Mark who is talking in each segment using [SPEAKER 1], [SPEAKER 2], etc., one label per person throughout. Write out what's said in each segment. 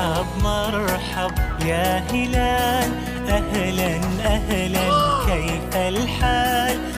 [SPEAKER 1] مرحب مرحب يا هلال أهلا أهلا كيف الحال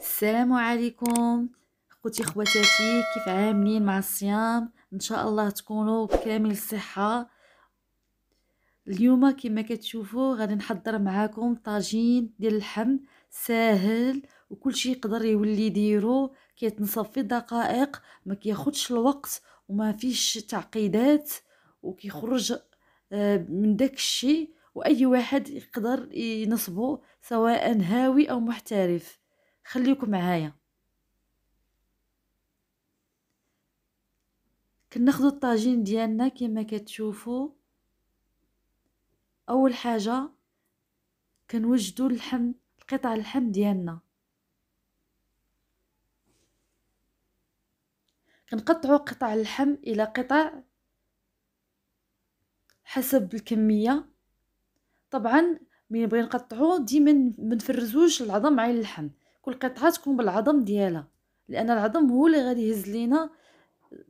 [SPEAKER 1] السلام عليكم خوتي خواتاتي كيف عاملين مع الصيام ان شاء الله تكونوا بكامل الصحه اليوم كما كتشوفوا غادي نحضر معاكم طاجين ديال اللحم ساهل وكلشي يقدر يولي يديرو كيتنصف في دقائق ما كياخذش الوقت وما فيش تعقيدات وكيخرج آه، من داك الشيء واي واحد يقدر ينصبو سواء هاوي او محترف خليكم معايا كناخذوا الطاجين ديالنا كما كتشوفوا اول حاجه كنوجدوا اللحم قطع اللحم ديالنا كنقطعوا قطع اللحم الى قطع حسب الكميه طبعا ملي بغي نقطعو ديما منفرزوش العظم على اللحم كل قطعه تكون بالعظم ديالها لان العظم هو اللي غادي يهز لينا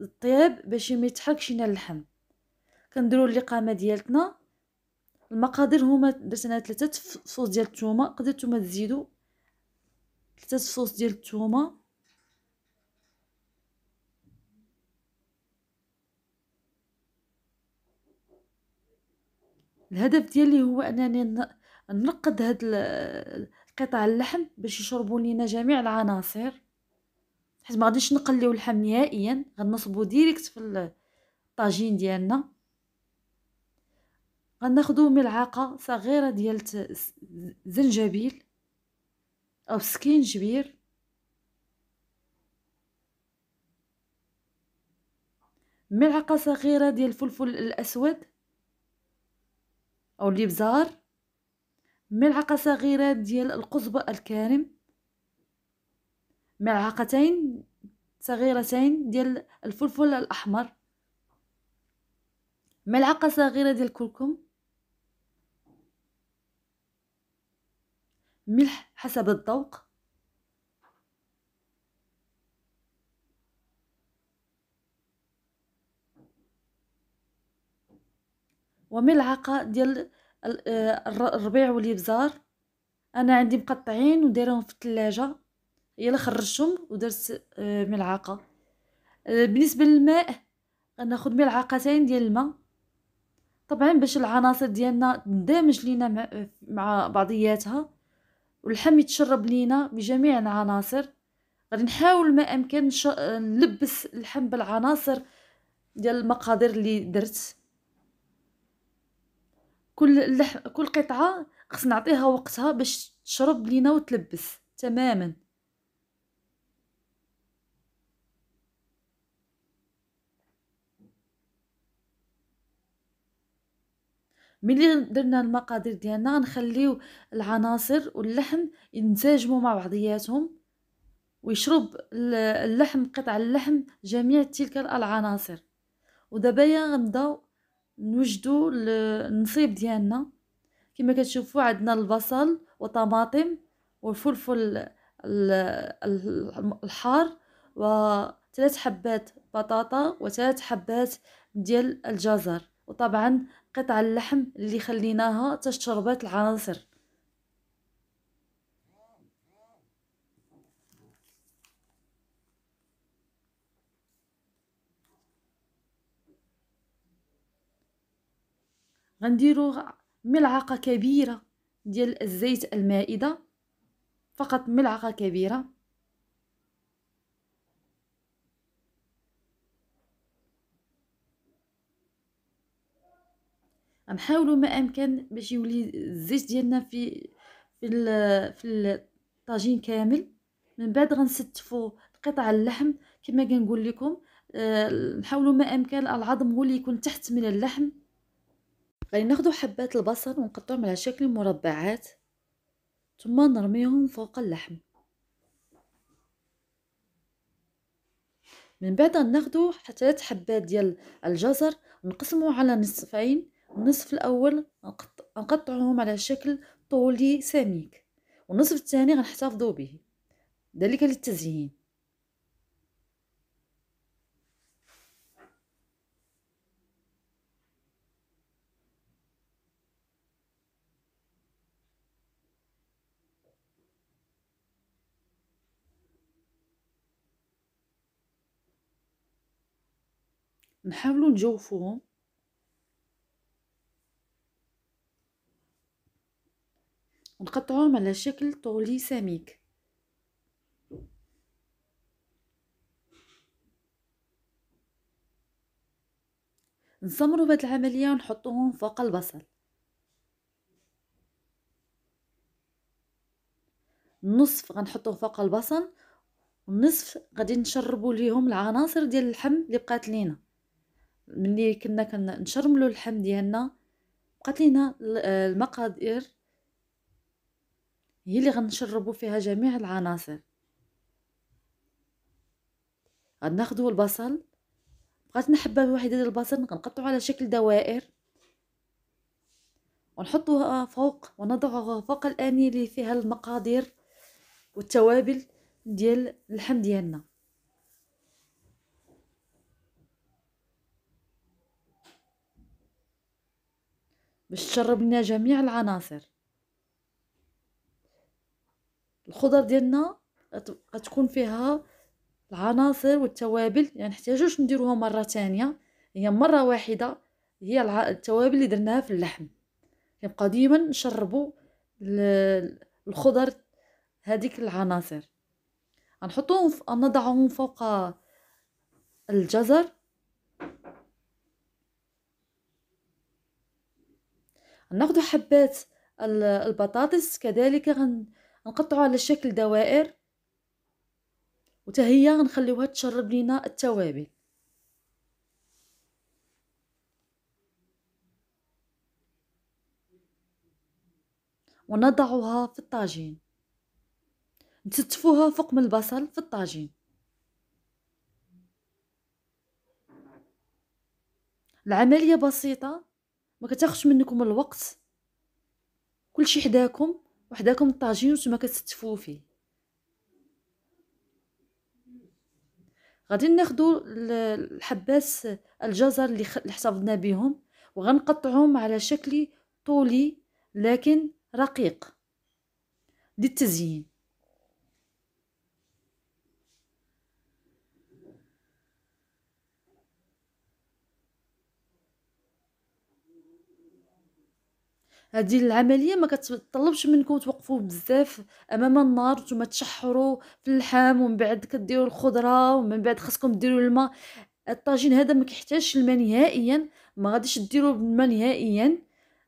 [SPEAKER 1] الطياب باش ما يتحركش لينا اللحم كنديروا اللقامه ديالتنا المقادير هما درت انا ثلاثه فصوص ديال الثومه قدرتو ما تزيدوا ثلاثه فصوص ديال الثومه الهدف ديالي هو انني نرقد هاد قطع اللحم باش يشربوا لينا جميع العناصر حيت ما غاديش نقليو اللحم نهائيا غنصبو ديريكت في الطاجين ديالنا غناخدو ملعقه صغيره ديال زنجبيل او سكينجبير ملعقه صغيره ديال الفلفل الاسود أو الإبزار ملعقة صغيرة ديال القزبة الكارم ملعقتين صغيرتين ديال الفلفل الأحمر ملعقة صغيرة ديال الكركم ملح حسب الذوق وملعقه ديال آه، الربيع والابزار انا عندي مقطعين ودايرهم في الثلاجه يلا خرجتهم ودرت آه، ملعقه آه، بالنسبه للماء غناخذ ملعقتين ديال الماء طبعا باش العناصر ديالنا تندمج لينا مع, مع بعضياتها واللحم يتشرب لينا بجميع العناصر غادي نحاول ما امكن نلبس اللحم بالعناصر ديال المقادير اللي درت كل لح... كل قطعه خص نعطيها وقتها باش تشرب لينا وتلبس تماما ملي درنا المقادير ديالنا نخليو العناصر واللحم ينسجموا مع بعضياتهم ويشرب اللحم قطع اللحم جميع تلك العناصر ودابا غنبداو نوجدوا النصيب ديالنا كما كتشوفوا عندنا البصل وطماطم والفلفل الحار وثلاث حبات بطاطا وثلاث حبات ديال الجزر وطبعا قطع اللحم اللي خليناها تشربات العناصر غنديرو ملعقه كبيره ديال الزيت المائده فقط ملعقه كبيره نحاولوا ما امكن باش يولي الزيت ديالنا في في في الطاجين كامل من بعد غنستفوا قطع اللحم كما كنقول لكم آه، نحاولوا ما امكن العظم هو اللي يكون تحت من اللحم غادي ناخدو حبات البصل ونقطعهم على شكل مربعات ثم نرميهم فوق اللحم من بعد ناخدو ثلاث حبات ديال الجزر نقسمو على نصفين النصف الاول نقطعهم على شكل طولي سميك والنصف الثاني غنحتفظوا به ذلك للتزيين نحاولوا نجوفوهم ونقطعوهم على شكل طولي سميك نسمروا بهاد العمليه ونحطوهم فوق البصل نصف غنحطوه فوق البصل ونصف غادي نشربوا ليهم العناصر ديال اللحم اللي بقات لينا ملي كنا كنشرملو اللحم ديالنا بقات لينا آه، المقادير هي اللي غنشربو فيها جميع العناصر غناخدو البصل بقات لنا حبه واحده ديال البصل كنقطعو على شكل دوائر ونحطوها فوق ونضعها فوق الانيه اللي فيها المقادير والتوابل ديال اللحم ديالنا باش تشرب لنا جميع العناصر الخضر ديالنا غتكون فيها العناصر والتوابل يعني نحتاجوش نديروها مره تانية هي مره واحده هي التوابل اللي درناها في اللحم كنبقاو يعني ديما نشربوا الخضر هذيك العناصر غنحطوهم نضعهم فوق الجزر ناخذ حبات البطاطس كذلك غنقطعو على شكل دوائر وتهي غنخليوها تشرب لينا التوابل ونضعها في الطاجين نتتفوها فوق من البصل في الطاجين العملية بسيطة ما كتاخذش منكم الوقت كلشي حداكم وحداكم الطاجين وانتما كتستفوا فيه غادي ناخذوا الحباس الجزر اللي, خ... اللي حفظنا بهم وغنقطعهم على شكل طولي لكن رقيق للتزيين هذه العمليه ما كتطلبش منكم توقفوا بزاف امام النار نتوما تشحروا في اللحم ومن بعد كديروا الخضره ومن بعد خاصكم ديروا الماء الطاجين هذا ما كيحتاجش الماء نهائيا ما غاديش ديروا بالماء نهائيا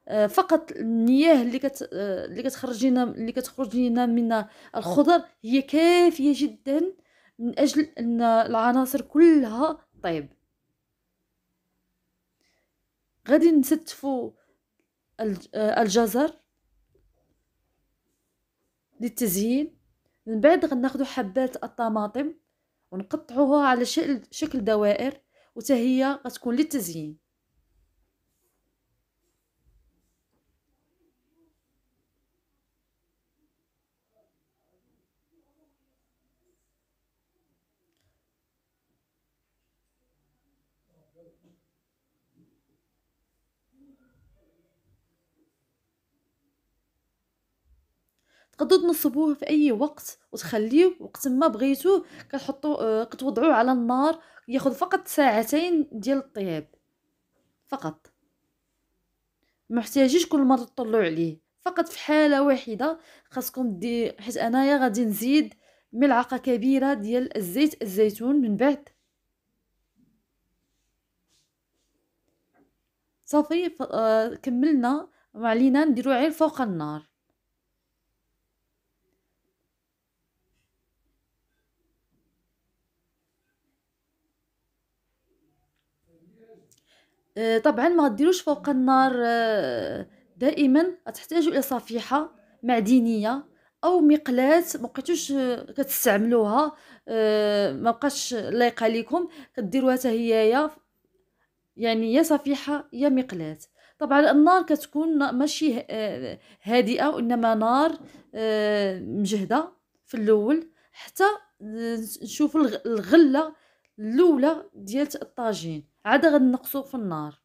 [SPEAKER 1] آه، فقط المياه اللي كت آه، اللي كتخرج لنا اللي كتخرج لنا من الخضر هي كافيه جدا من اجل ان العناصر كلها طيب غادي نستفو آه، الجزر للتزيين من بعد غناخدو حبات الطماطم ونقطعوها على شكل دوائر وتهي غتكون للتزيين تقدروا تنصبوه في اي وقت وتخليه وقت ما بغيتوه كتحطوا آه، كتوضعوه على النار ياخذ فقط ساعتين ديال الطياب فقط محتاجيش كل مره تطلعوا عليه فقط في حاله واحده خاصكم دي حيت انايا غادي نزيد ملعقه كبيره ديال الزيت الزيتون من بعد صافي آه، كملنا وعلينا نديرو عير فوق النار آه، طبعا ما غديروش فوق النار آه، دائما غتحتاجوا الى صفيحه معدنيه او مقلاه ما بقيتوش آه، كتستعملوها ما بقاش لايقه لكم كديروها حتى هي يعني يا صفيحه يا مقلاه طبعا النار كتكون ماشي هادئه وانما نار مجهده في الاول حتى نشوف الغله الاولى ديال الطاجين عاد غنقصو في النار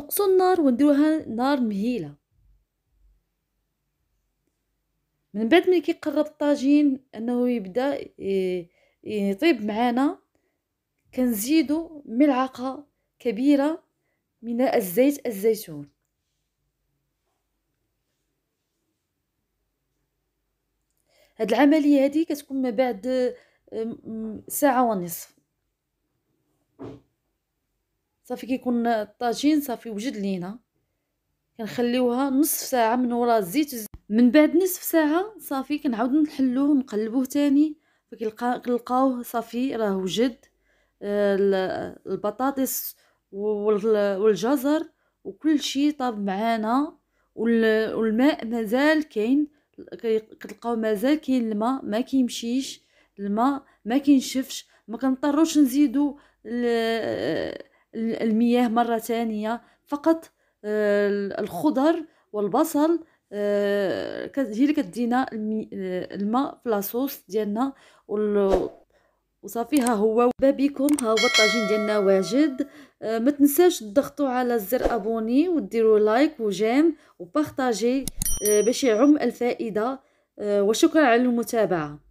[SPEAKER 1] نقصو النار ونديروها نار مهيله من بعد ملي كيقرب الطاجين انه يبدا يطيب معانا كنزيدو ملعقه كبيره من الزيت الزيتون هاد العمليه هادي كتكون ما بعد ساعه ونصف صافي كيكون الطاجين صافي وجد لينا كنخليوها نصف ساعه من ورا الزيت من بعد نصف ساعه صافي كنعاود نحلوه نقلبوه تاني كنلقاوه صافي راه وجد آه، البطاطس والجزر وكل شيء طاب معانا والماء مازال كاين كتلقاو مازال كاين الماء ما كيمشيش الماء ما كينشفش ما كنضطروش نزيدو المياه مرة ثانية فقط آه، الخضر والبصل آه، هي اللي كدينا الماء في لاصوص ديالنا وصافي ها هو بابيكم ها هو الطاجين ديالنا واجد آه، ما تنساوش تضغطوا على زر ابوني وديروا لايك وجيم وبارطاجي باش يعم الفائده وشكرا على المتابعه